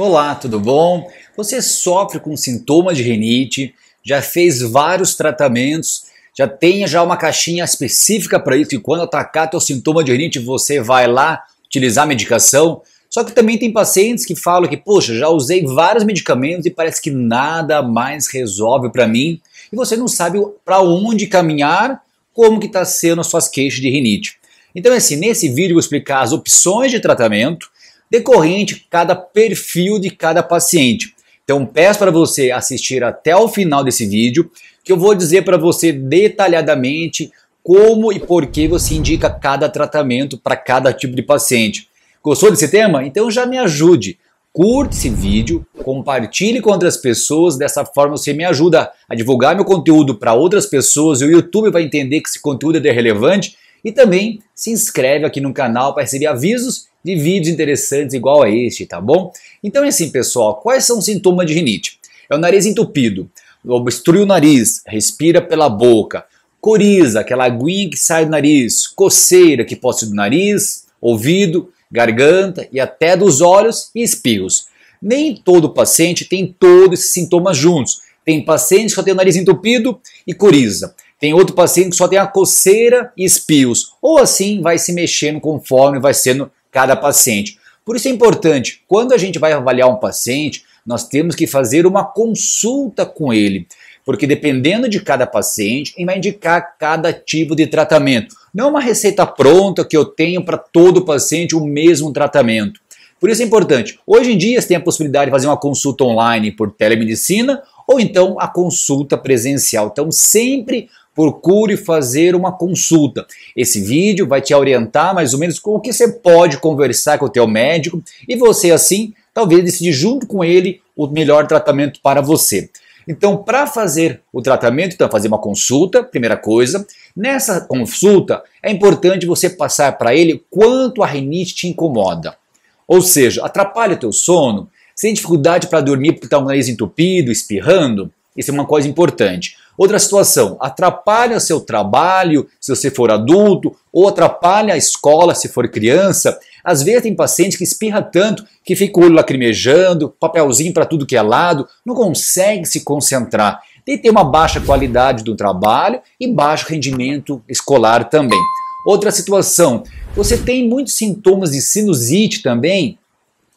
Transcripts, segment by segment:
Olá, tudo bom? Você sofre com sintomas de rinite, já fez vários tratamentos, já tem já uma caixinha específica para isso e quando atacar teu sintoma de rinite você vai lá utilizar a medicação. Só que também tem pacientes que falam que, poxa, já usei vários medicamentos e parece que nada mais resolve para mim e você não sabe para onde caminhar, como que está sendo as suas queixas de rinite. Então, assim, nesse vídeo eu vou explicar as opções de tratamento, decorrente cada perfil de cada paciente. Então peço para você assistir até o final desse vídeo, que eu vou dizer para você detalhadamente como e por que você indica cada tratamento para cada tipo de paciente. Gostou desse tema? Então já me ajude. Curte esse vídeo, compartilhe com outras pessoas, dessa forma você me ajuda a divulgar meu conteúdo para outras pessoas e o YouTube vai entender que esse conteúdo é relevante e também se inscreve aqui no canal para receber avisos de vídeos interessantes igual a este, tá bom? Então é assim, pessoal, quais são os sintomas de rinite? É o nariz entupido, obstrui o nariz, respira pela boca, coriza, aquela aguinha que sai do nariz, coceira que pode ser do nariz, ouvido, garganta e até dos olhos e espirros. Nem todo paciente tem todos esses sintomas juntos. Tem pacientes que só tem o nariz entupido e coriza. Tem outro paciente que só tem a coceira e espios. Ou assim vai se mexendo conforme vai sendo cada paciente. Por isso é importante, quando a gente vai avaliar um paciente, nós temos que fazer uma consulta com ele, porque dependendo de cada paciente, ele vai indicar cada tipo de tratamento. Não é uma receita pronta que eu tenho para todo paciente o mesmo tratamento. Por isso é importante. Hoje em dia você tem a possibilidade de fazer uma consulta online por telemedicina ou então a consulta presencial. Então sempre procure fazer uma consulta. Esse vídeo vai te orientar mais ou menos com o que você pode conversar com o teu médico e você assim talvez decidir junto com ele o melhor tratamento para você. Então, para fazer o tratamento, então fazer uma consulta, primeira coisa. Nessa consulta, é importante você passar para ele quanto a rinite te incomoda. Ou seja, atrapalha o teu sono, sem dificuldade para dormir porque está o nariz entupido, espirrando. Isso é uma coisa importante. Outra situação, atrapalha seu trabalho se você for adulto, ou atrapalha a escola se for criança. Às vezes tem paciente que espirra tanto que fica o olho lacrimejando, papelzinho para tudo que é lado, não consegue se concentrar. E tem uma baixa qualidade do trabalho e baixo rendimento escolar também. Outra situação, você tem muitos sintomas de sinusite também,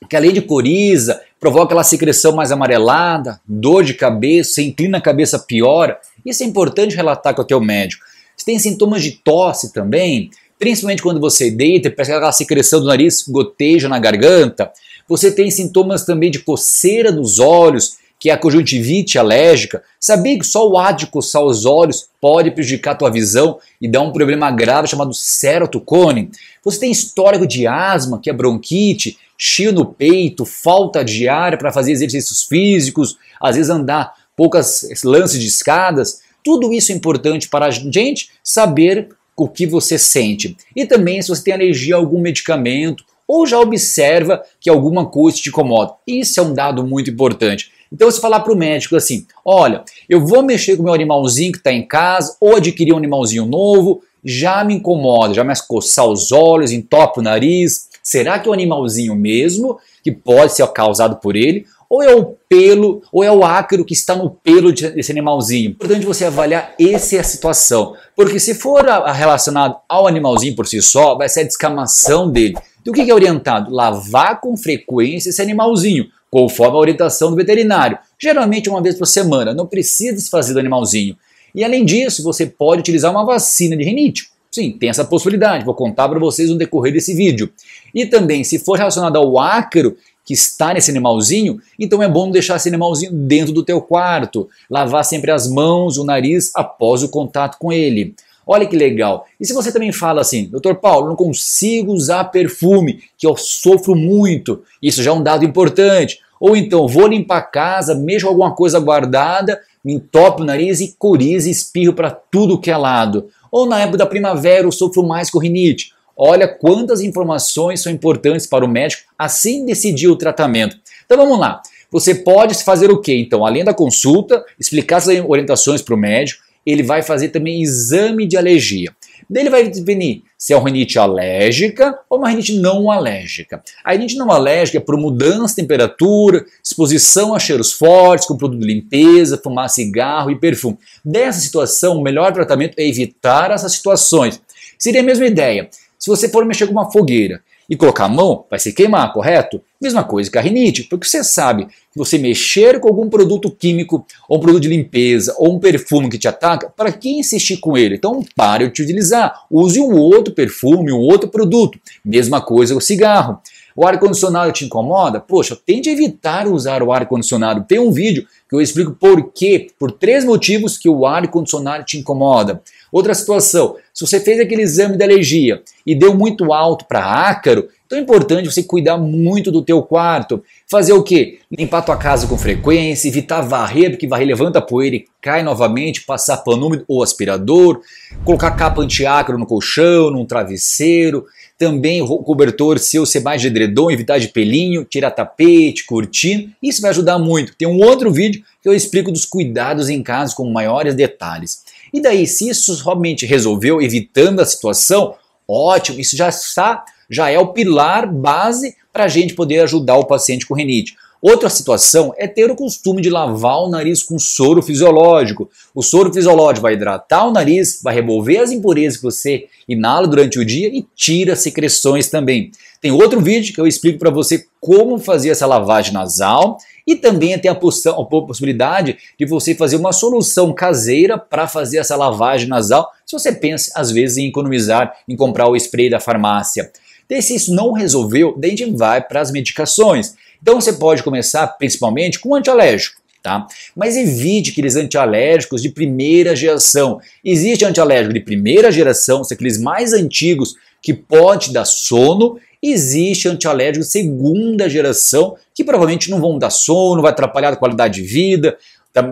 que além de coriza, provoca aquela secreção mais amarelada, dor de cabeça, você inclina a cabeça, piora. Isso é importante relatar com o teu médico. Se tem sintomas de tosse também, principalmente quando você deita, parece aquela secreção do nariz goteja na garganta. Você tem sintomas também de coceira nos olhos, que é a conjuntivite alérgica. Sabia que só o ato de coçar os olhos pode prejudicar a tua visão e dar um problema grave chamado serotocone? Você tem histórico de asma, que é bronquite, chio no peito, falta de ar para fazer exercícios físicos, às vezes andar poucas lances de escadas. Tudo isso é importante para a gente saber o que você sente. E também se você tem alergia a algum medicamento ou já observa que alguma coisa te incomoda. Isso é um dado muito importante. Então, se falar para o médico assim: olha, eu vou mexer com meu animalzinho que está em casa ou adquirir um animalzinho novo, já me incomoda, já me coçar os olhos, entope o nariz. Será que é um animalzinho mesmo que pode ser causado por ele? Ou é o pelo, ou é o ácaro que está no pelo desse animalzinho. Importante você avaliar essa é a situação. Porque se for relacionado ao animalzinho por si só, vai ser a descamação dele. Então o que é orientado? Lavar com frequência esse animalzinho, conforme a orientação do veterinário. Geralmente uma vez por semana, não precisa desfazer do animalzinho. E além disso, você pode utilizar uma vacina de rinite. Sim, tem essa possibilidade, vou contar para vocês no decorrer desse vídeo. E também, se for relacionado ao ácaro, que está nesse animalzinho, então é bom deixar esse animalzinho dentro do teu quarto, lavar sempre as mãos, o nariz após o contato com ele. Olha que legal. E se você também fala assim, doutor Paulo, não consigo usar perfume, que eu sofro muito, isso já é um dado importante. Ou então, vou limpar a casa, mexo alguma coisa guardada, me entope o nariz e coriza e espirro para tudo que é lado. Ou na época da primavera eu sofro mais com rinite Olha quantas informações são importantes para o médico assim decidir o tratamento. Então vamos lá. Você pode fazer o que então? Além da consulta, explicar as orientações para o médico, ele vai fazer também exame de alergia. Daí ele vai definir se é uma rinite alérgica ou uma rinite não alérgica. A rinite não alérgica é por mudança de temperatura, exposição a cheiros fortes, com produto de limpeza, fumar cigarro e perfume. Dessa situação, o melhor tratamento é evitar essas situações. Seria a mesma ideia se você for mexer com uma fogueira e colocar a mão, vai se queimar, correto? Mesma coisa que a rinite, porque você sabe que você mexer com algum produto químico, ou um produto de limpeza, ou um perfume que te ataca, para que insistir com ele? Então pare de utilizar, use um outro perfume, um outro produto. Mesma coisa o cigarro. O ar-condicionado te incomoda? Poxa, tente evitar usar o ar-condicionado. Tem um vídeo que eu explico por quê, por três motivos que o ar-condicionado te incomoda. Outra situação, se você fez aquele exame de alergia e deu muito alto para ácaro, então é importante você cuidar muito do teu quarto. Fazer o quê? Limpar tua casa com frequência, evitar varrer, porque varrer levanta a poeira e cai novamente, passar pano úmido ou aspirador, colocar capa antiácaro no colchão, num travesseiro, também o cobertor seu ser mais de edredom, evitar de pelinho, tirar tapete, cortina, isso vai ajudar muito. Tem um outro vídeo que eu explico dos cuidados em casa com maiores detalhes. E daí, se isso realmente resolveu, evitando a situação, ótimo, isso já está já é o pilar base para a gente poder ajudar o paciente com renite. Outra situação é ter o costume de lavar o nariz com soro fisiológico. O soro fisiológico vai hidratar o nariz, vai remover as impurezas que você inala durante o dia e tira secreções também. Tem outro vídeo que eu explico para você como fazer essa lavagem nasal e também tem a, poss a possibilidade de você fazer uma solução caseira para fazer essa lavagem nasal, se você pensa às vezes em economizar, em comprar o spray da farmácia. Daí, se isso não resolveu, daí a gente vai para as medicações. Então você pode começar principalmente com um antialérgico. Tá? Mas evite aqueles antialérgicos de primeira geração. Existe antialérgico de primeira geração, são aqueles mais antigos que pode dar sono. Existe antialérgico de segunda geração que provavelmente não vão dar sono, vai atrapalhar a qualidade de vida,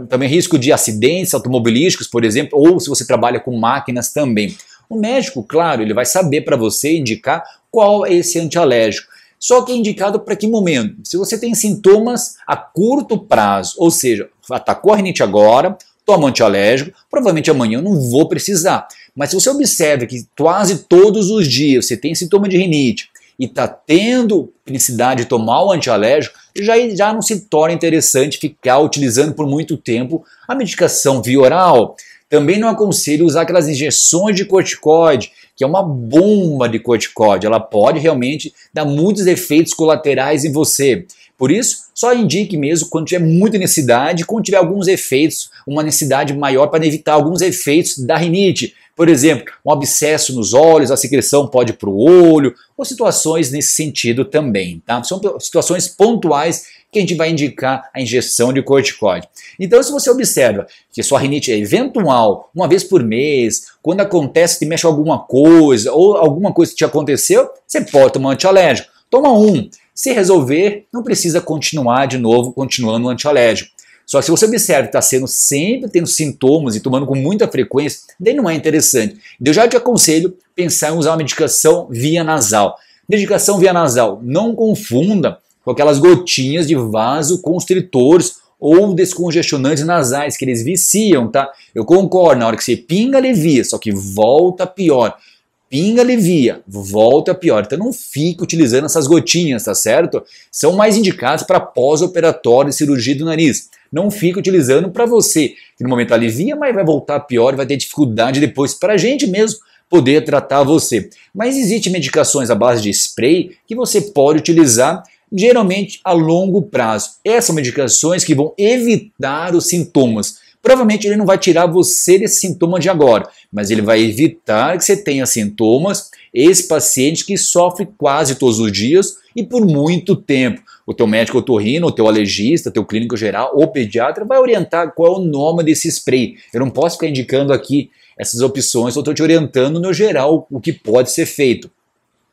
também risco de acidentes automobilísticos, por exemplo, ou se você trabalha com máquinas também. O médico, claro, ele vai saber para você indicar qual é esse antialérgico. Só que é indicado para que momento? Se você tem sintomas a curto prazo, ou seja, atacou a rinite agora, toma antialérgico, provavelmente amanhã eu não vou precisar. Mas se você observa que quase todos os dias você tem sintoma de rinite e está tendo necessidade de tomar o antialérgico, já, já não se torna interessante ficar utilizando por muito tempo a medicação via oral. Também não aconselho usar aquelas injeções de corticoide, que é uma bomba de corticoide. Ela pode realmente dar muitos efeitos colaterais em você. Por isso, só indique mesmo quando tiver muita necessidade, quando tiver alguns efeitos, uma necessidade maior para evitar alguns efeitos da rinite. Por exemplo, um abscesso nos olhos, a secreção pode ir para o olho, ou situações nesse sentido também, tá? São situações pontuais que a gente vai indicar a injeção de corticoide. Então, se você observa que sua rinite é eventual, uma vez por mês, quando acontece que mexe alguma coisa, ou alguma coisa que te aconteceu, você pode tomar um antialérgico. Toma um. Se resolver, não precisa continuar de novo, continuando o antialérgico. Só que se você observa que está sendo sempre tendo sintomas e tomando com muita frequência, daí não é interessante. Eu já te aconselho pensar em usar uma medicação via nasal. Medicação via nasal, não confunda com aquelas gotinhas de vasoconstritores ou descongestionantes nasais que eles viciam, tá? Eu concordo, na hora que você pinga, alivia, só que volta pior pinga alivia, volta pior. Então não fique utilizando essas gotinhas, tá certo? São mais indicadas para pós-operatório e cirurgia do nariz. Não fique utilizando para você, que no momento alivia, mas vai voltar pior e vai ter dificuldade depois para a gente mesmo poder tratar você. Mas existem medicações à base de spray que você pode utilizar geralmente a longo prazo. Essas são medicações que vão evitar os sintomas Provavelmente ele não vai tirar você desse sintoma de agora, mas ele vai evitar que você tenha sintomas. Esse paciente que sofre quase todos os dias e por muito tempo. O teu médico otorrino, o teu alergista, o teu clínico geral ou pediatra vai orientar qual é o nome desse spray. Eu não posso ficar indicando aqui essas opções, eu estou te orientando no geral o que pode ser feito.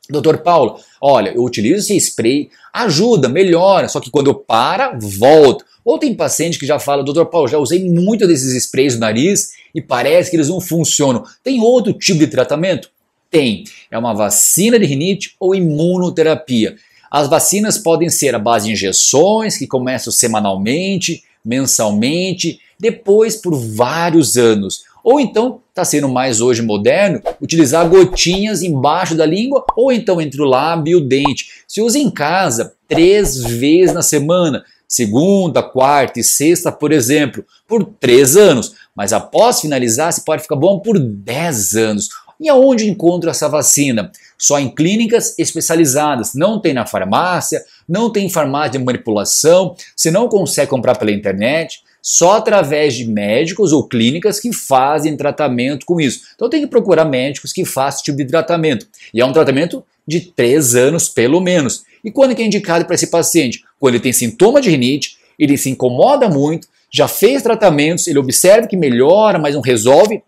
Doutor Paulo, olha, eu utilizo esse spray, ajuda, melhora, só que quando eu para, volto. Ou tem paciente que já fala, doutor Paulo, já usei muito desses sprays no nariz e parece que eles não funcionam. Tem outro tipo de tratamento? Tem. É uma vacina de rinite ou imunoterapia. As vacinas podem ser a base de injeções, que começam semanalmente, mensalmente, depois por vários anos. Ou então, está sendo mais hoje moderno, utilizar gotinhas embaixo da língua ou então entre o lábio e o dente. Se usa em casa três vezes na semana segunda, quarta e sexta, por exemplo, por três anos. Mas após finalizar, você pode ficar bom por 10 anos. E aonde encontro essa vacina? Só em clínicas especializadas. Não tem na farmácia, não tem farmácia de manipulação. Você não consegue comprar pela internet só através de médicos ou clínicas que fazem tratamento com isso. Então tem que procurar médicos que façam esse tipo de tratamento. E é um tratamento de três anos, pelo menos. E quando é que é indicado para esse paciente? Quando ele tem sintoma de rinite, ele se incomoda muito, já fez tratamentos, ele observa que melhora, mas não resolve.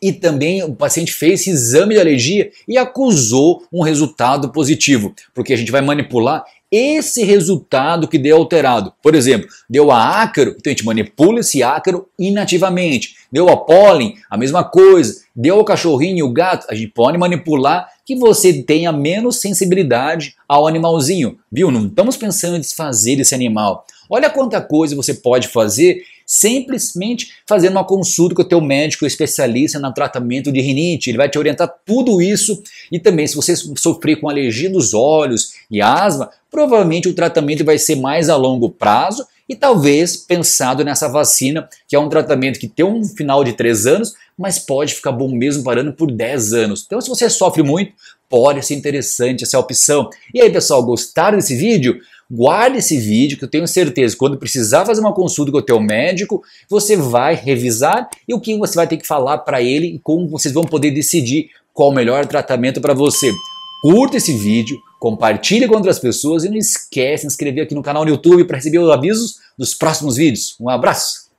E também o paciente fez esse exame de alergia e acusou um resultado positivo, porque a gente vai manipular esse resultado que deu alterado. Por exemplo, deu a ácaro, então a gente manipula esse ácaro inativamente. Deu a pólen, a mesma coisa. Deu ao cachorrinho e o gato, a gente pode manipular que você tenha menos sensibilidade ao animalzinho. Viu? Não estamos pensando em desfazer esse animal. Olha quanta coisa você pode fazer simplesmente fazendo uma consulta com o teu médico especialista no tratamento de rinite. Ele vai te orientar tudo isso e também se você sofrer com alergia dos olhos e asma, provavelmente o tratamento vai ser mais a longo prazo e talvez pensado nessa vacina, que é um tratamento que tem um final de 3 anos, mas pode ficar bom mesmo parando por 10 anos. Então, se você sofre muito, pode ser interessante essa opção. E aí, pessoal, gostaram desse vídeo? Guarde esse vídeo que eu tenho certeza, quando precisar fazer uma consulta com o teu médico, você vai revisar e o que você vai ter que falar para ele e como vocês vão poder decidir qual o melhor tratamento para você. Curta esse vídeo, compartilhe com outras pessoas e não esquece de se inscrever aqui no canal no YouTube para receber os avisos dos próximos vídeos. Um abraço!